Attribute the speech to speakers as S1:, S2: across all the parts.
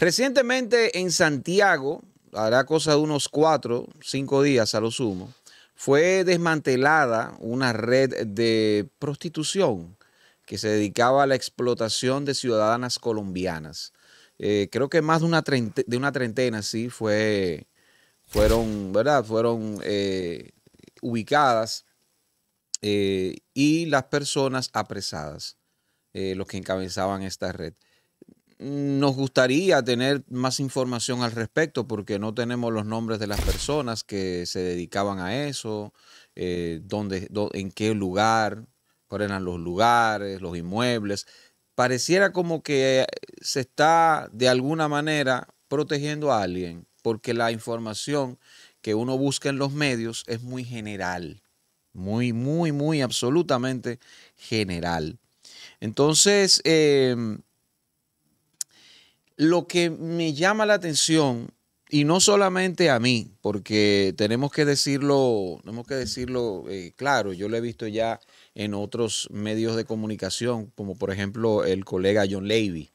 S1: Recientemente en Santiago, hará cosa de unos cuatro, cinco días a lo sumo, fue desmantelada una red de prostitución que se dedicaba a la explotación de ciudadanas colombianas. Eh, creo que más de una, de una treintena, sí, fue, fueron, ¿verdad? Fueron eh, ubicadas eh, y las personas apresadas, los que encabezaban esta red nos gustaría tener más información al respecto porque no tenemos los nombres de las personas que se dedicaban a eso, eh, en qué lugar, cuáles eran los lugares, los inmuebles. Pareciera como que eh, se está de alguna manera protegiendo a alguien porque la información que uno busca en los medios es muy general, muy, muy, muy absolutamente general. Entonces, em, lo que me llama la atención, y no solamente a mí, porque tenemos que decirlo, tenemos que decirlo eh, claro, yo lo he visto ya en otros medios de comunicación, como por ejemplo el colega John Levy,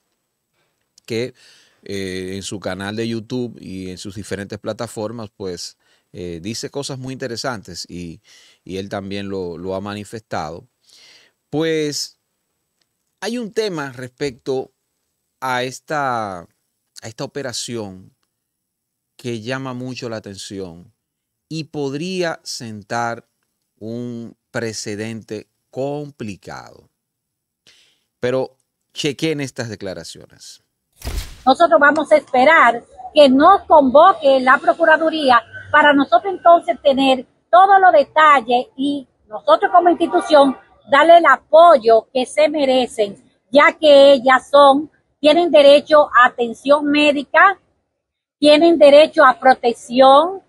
S1: que eh, en su canal de YouTube y en sus diferentes plataformas, pues eh, dice cosas muy interesantes y, él también lo, lo ha manifestado. Pues hay un tema respecto a esta, a esta operación que llama mucho la atención y podría sentar un precedente complicado. Pero chequen estas declaraciones.
S2: Nosotros vamos a esperar que nos convoque la Procuraduría para nosotros entonces tener todos los detalles y nosotros como institución darle el apoyo que se merecen, ya que ellas son tienen derecho a atención médica, tienen derecho a protección,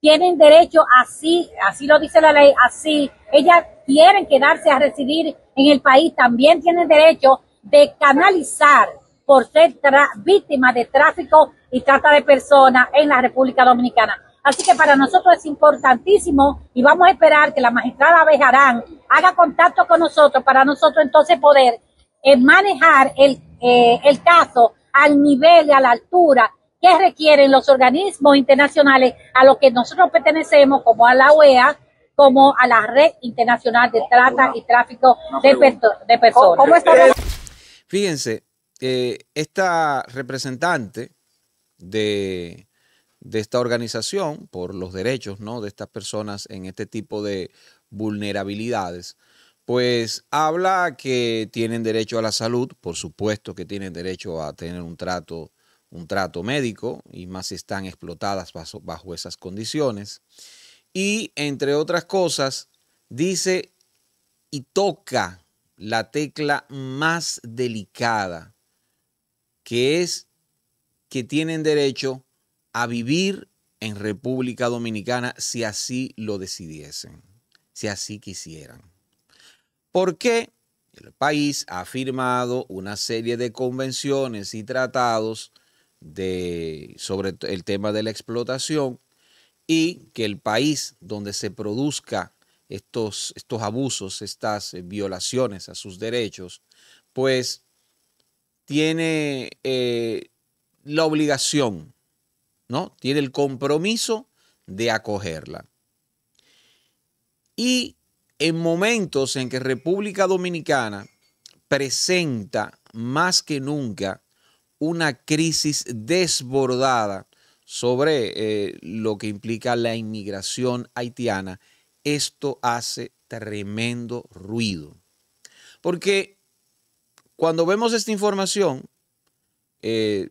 S2: tienen derecho así, así lo dice la ley, así ellas quieren quedarse a residir en el país, también tienen derecho de canalizar por ser víctimas de tráfico y trata de personas en la República Dominicana. Así que para nosotros es importantísimo y vamos a esperar que la magistrada Bejarán haga contacto con nosotros para nosotros entonces poder manejar eh, el, caso al nivel y a la altura que requieren los organismos internacionales a los que nosotros pertenecemos, como a la OEA, como a la Red Internacional de Trata y Tráfico de, Personas. Eh,
S1: fíjense, eh, esta representante de, de, esta organización por los derechos ¿no? de estas personas en este tipo de vulnerabilidades, pues habla que tienen derecho a la salud, por supuesto que tienen derecho a tener un trato, un trato médico, y más están explotadas bajo, bajo esas condiciones. Y entre otras cosas, dice y toca la tecla más delicada, que es que tienen derecho a vivir en República Dominicana si así lo decidiesen, si así quisieran porque el país ha firmado una serie de convenciones y tratados sobre el tema de la explotación y que el país donde se produzca estos, estos abusos, estas eh, violaciones a sus derechos, pues tiene eh, la obligación, ¿no? Tiene el compromiso de acogerla. Y en momentos en que República Dominicana presenta más que nunca una crisis desbordada sobre eh, lo que implica la inmigración haitiana, esto hace tremendo ruido. Porque cuando vemos esta información, eh,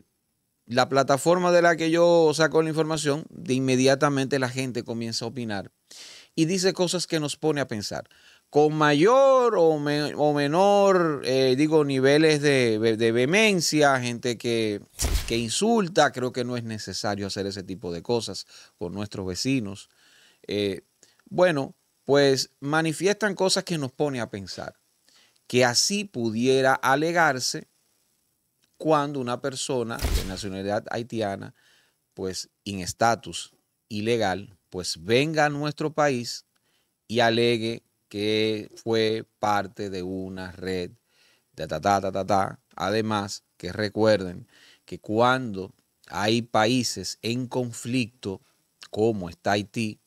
S1: la plataforma de la que yo saco la información, de inmediatamente la gente comienza a opinar y dice cosas que nos pone a pensar. Con mayor o, menor, eh, digo, niveles de, vehemencia, gente que, insulta, creo que no es necesario hacer ese tipo de cosas con nuestros vecinos. Eh, bueno, pues manifiestan cosas que nos pone a pensar, que así pudiera alegarse cuando una persona de nacionalidad haitiana, pues en estatus ilegal, pues venga a nuestro país y alegue que fue parte de una red de ta, ta, ta, ta, Además, que recuerden que cuando hay países en conflicto, como está Haití,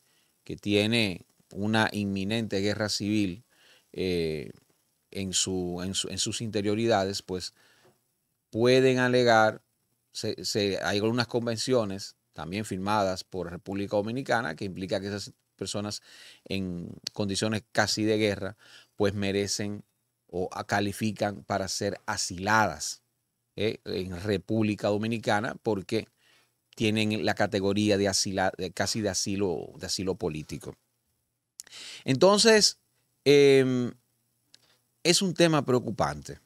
S1: que tiene una inminente guerra civil eh, en, su, en, sus interioridades, pues pueden alegar, se, hay algunas convenciones también firmadas por República Dominicana, que implica que esas personas en condiciones casi de guerra, pues merecen o califican para ser asiladas eh, en República Dominicana porque tienen la categoría de, asila, casi de asilo, de asilo político. Entonces, em, es un tema preocupante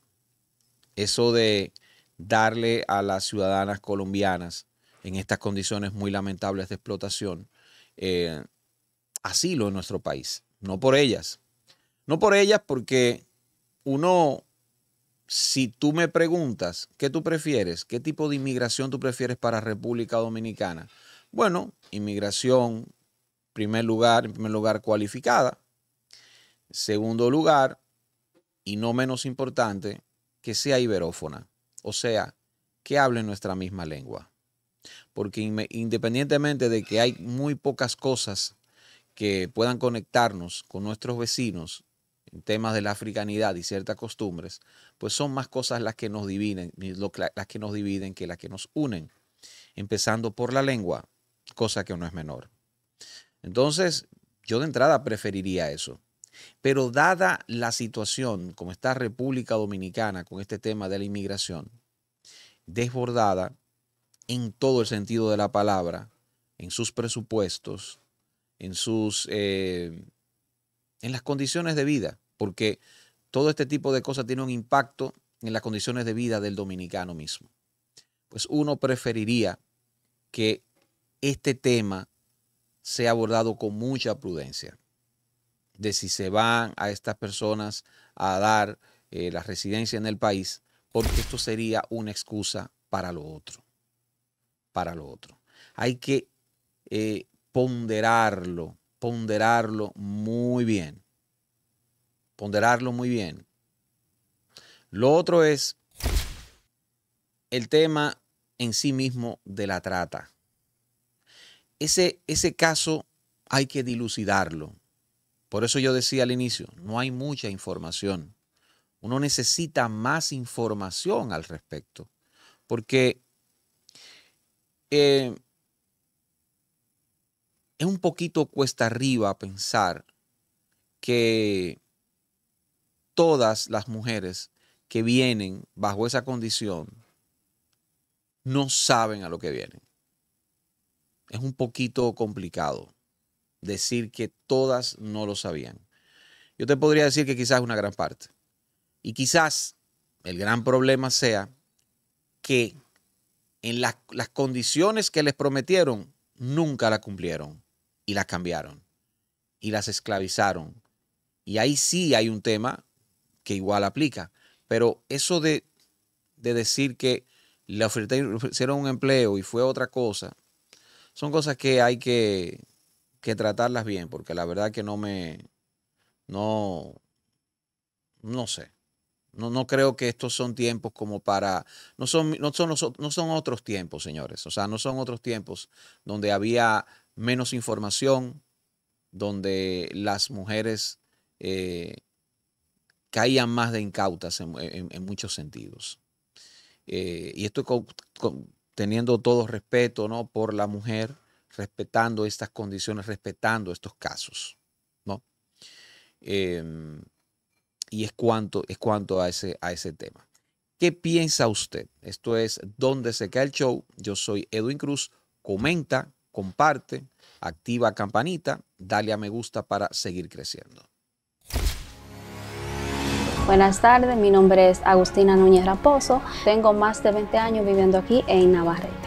S1: eso de darle a las ciudadanas colombianas en estas condiciones muy lamentables de explotación, eh, asilo en nuestro país. No por ellas. No por ellas porque uno, si tú me preguntas qué tú prefieres, qué tipo de inmigración tú prefieres para República Dominicana, bueno, inmigración, primer lugar, en primer lugar cualificada. Segundo lugar, y no menos importante, que sea iberófona, o sea, que hable nuestra misma lengua porque independientemente de que hay muy pocas cosas que puedan conectarnos con nuestros vecinos en temas de la africanidad y ciertas costumbres, pues son más cosas las que nos dividen, las que nos dividen que las que nos unen, empezando por la lengua, cosa que no es menor. Entonces, yo de entrada preferiría eso. Pero dada la situación como está República Dominicana con este tema de la inmigración, desbordada, en todo el sentido de la palabra, en sus presupuestos, en sus eh, en las condiciones de vida, porque todo este tipo de cosas tiene un impacto en las condiciones de vida del dominicano mismo. Pues uno preferiría que este tema sea abordado con mucha prudencia, de si se van a estas personas a dar eh, la residencia en el país, porque esto sería una excusa para lo otro para lo otro. Hay que eh, ponderarlo, ponderarlo muy bien. Ponderarlo muy bien. Lo otro es el tema en sí mismo de la trata. Ese, ese caso hay que dilucidarlo. Por eso yo decía al inicio, no hay mucha información. Uno necesita más información al respecto, porque eh, es un poquito cuesta arriba pensar que todas las mujeres que vienen bajo esa condición no saben a lo que vienen. Es un poquito complicado decir que todas no lo sabían. Yo te podría decir que quizás una gran parte. Y quizás el gran problema sea que en las, las condiciones que les prometieron, nunca la cumplieron y las cambiaron y las esclavizaron. Y ahí sí hay un tema que igual aplica. Pero eso de, de decir que le ofrecieron un empleo y fue otra cosa, son cosas que hay que, que tratarlas bien, porque la verdad que no me, no, no sé. No, no creo que estos son tiempos como para... No son, no, no son otros tiempos, señores. O sea, no son otros tiempos donde había menos información, donde las mujeres eh, caían más de incautas en, muchos sentidos. Eh, y estoy teniendo todo respeto ¿no? por la mujer, respetando estas condiciones, respetando estos casos. ¿no? Em, y es cuanto, es cuanto a, ese, a ese tema. ¿Qué piensa usted? Esto es Dónde se cae el show. Yo soy Edwin Cruz. Comenta, comparte, activa campanita, dale a me gusta para seguir creciendo.
S2: Buenas tardes, mi nombre es Agustina Núñez Raposo. Tengo más de 20 años viviendo aquí en Navarrete